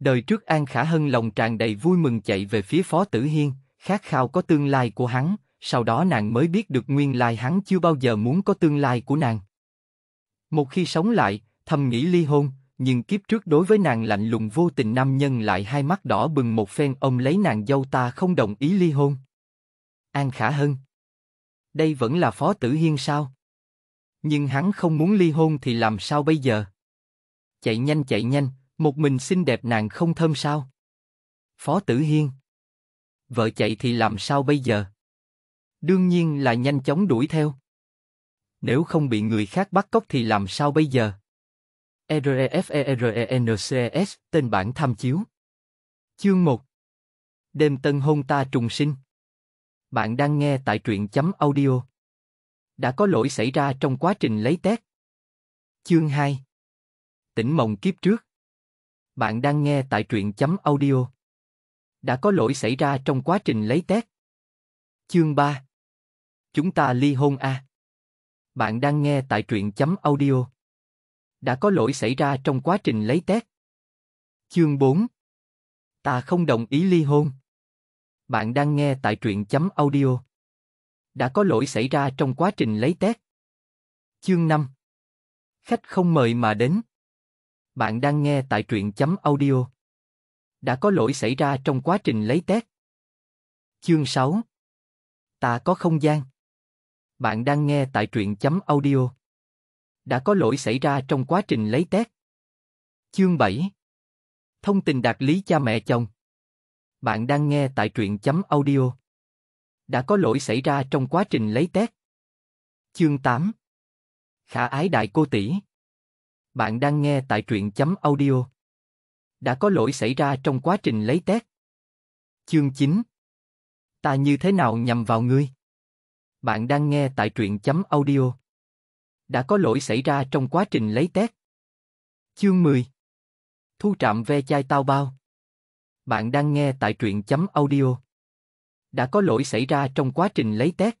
Đời trước An Khả Hân lòng tràn đầy vui mừng chạy về phía Phó Tử Hiên, khát khao có tương lai của hắn, sau đó nàng mới biết được nguyên lai hắn chưa bao giờ muốn có tương lai của nàng. Một khi sống lại, thầm nghĩ ly hôn, nhưng kiếp trước đối với nàng lạnh lùng vô tình nam nhân lại hai mắt đỏ bừng một phen ông lấy nàng dâu ta không đồng ý ly hôn. An Khả Hân Đây vẫn là Phó Tử Hiên sao? Nhưng hắn không muốn ly hôn thì làm sao bây giờ? Chạy nhanh chạy nhanh, một mình xinh đẹp nàng không thơm sao? Phó Tử Hiên. Vợ chạy thì làm sao bây giờ? Đương nhiên là nhanh chóng đuổi theo. Nếu không bị người khác bắt cóc thì làm sao bây giờ? E REFERENCS, e tên bản tham chiếu. Chương 1 Đêm tân hôn ta trùng sinh. Bạn đang nghe tại truyện chấm audio. Đã có lỗi xảy ra trong quá trình lấy test. Chương 2 Tỉnh mộng kiếp trước bạn đang nghe tại truyện chấm audio. Đã có lỗi xảy ra trong quá trình lấy test. Chương 3 Chúng ta ly hôn a à? Bạn đang nghe tại truyện chấm audio. Đã có lỗi xảy ra trong quá trình lấy test. Chương 4 Ta không đồng ý ly hôn. Bạn đang nghe tại truyện chấm audio. Đã có lỗi xảy ra trong quá trình lấy test. Chương 5 Khách không mời mà đến bạn đang nghe tại truyện chấm audio. Đã có lỗi xảy ra trong quá trình lấy test. Chương 6 Ta có không gian. Bạn đang nghe tại truyện chấm audio. Đã có lỗi xảy ra trong quá trình lấy test. Chương 7 Thông tin đạt lý cha mẹ chồng. Bạn đang nghe tại truyện chấm audio. Đã có lỗi xảy ra trong quá trình lấy test. Chương 8 Khả ái đại cô tỷ bạn đang nghe tại truyện chấm audio. Đã có lỗi xảy ra trong quá trình lấy test. Chương 9 Ta như thế nào nhằm vào ngươi? Bạn đang nghe tại truyện chấm audio. Đã có lỗi xảy ra trong quá trình lấy test. Chương 10 Thu trạm ve chai tao bao. Bạn đang nghe tại truyện chấm audio. Đã có lỗi xảy ra trong quá trình lấy test.